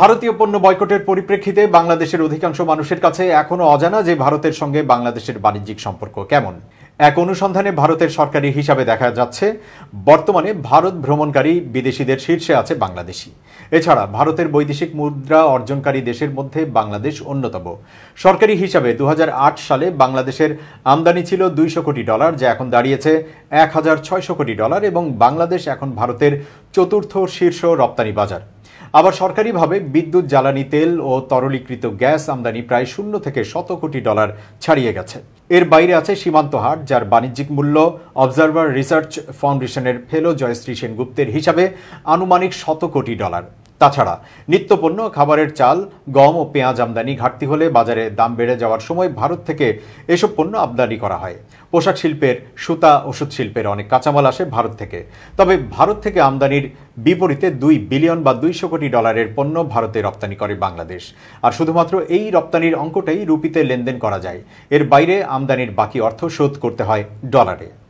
ভারতীয় পণ্য বয়কটের পরিপ্রেক্ষিতে বাংলাদেশের অধিকাংশ মানুষের কাছে এখনও অজানা যে ভারতের সঙ্গে বাংলাদেশের বাণিজ্যিক সম্পর্ক কেমন এক অনুসন্ধানে ভারতের সরকারি হিসাবে দেখা যাচ্ছে বর্তমানে ভারত ভ্রমণকারী বিদেশিদের শীর্ষে আছে বাংলাদেশি এছাড়া ভারতের বৈদেশিক মুদ্রা অর্জনকারী দেশের মধ্যে বাংলাদেশ অন্যতম সরকারি হিসাবে দু সালে বাংলাদেশের আমদানি ছিল দুইশো কোটি ডলার যা এখন দাঁড়িয়েছে এক হাজার ছয়শো কোটি ডলার এবং বাংলাদেশ এখন ভারতের চতুর্থ শীর্ষ রপ্তানি বাজার আবার সরকারিভাবে বিদ্যুৎ জ্বালানি তেল ও তরলীকৃত গ্যাস আমদানি প্রায় শূন্য থেকে শত কোটি ডলার ছাড়িয়ে গেছে এর বাইরে আছে সীমান্ত হাট যার বাণিজ্যিক মূল্য অবজারভার রিসার্চ ফাউন্ডেশনের ফেলো জয়শ্রী সেনগুপ্তের হিসাবে আনুমানিক শত কোটি ডলার তাছাড়া নিত্যপণ্য খাবারের চাল গম ও পেঁয়াজ আমদানি ঘাটতি হলে বাজারে দাম বেড়ে যাওয়ার সময় ভারত থেকে এসব পণ্য আমদানি করা হয় পোশাক শিল্পের সুতা ওষুধ শিল্পের অনেক কাঁচামাল আসে ভারত থেকে তবে ভারত থেকে আমদানির বিপরীতে দুই বিলিয়ন বা দুইশো কোটি ডলারের পণ্য ভারতে রপ্তানি করে বাংলাদেশ আর শুধুমাত্র এই রপ্তানির অঙ্কটাই রুপিতে লেনদেন করা যায় এর বাইরে আমদানির বাকি অর্থ শোধ করতে হয় ডলারে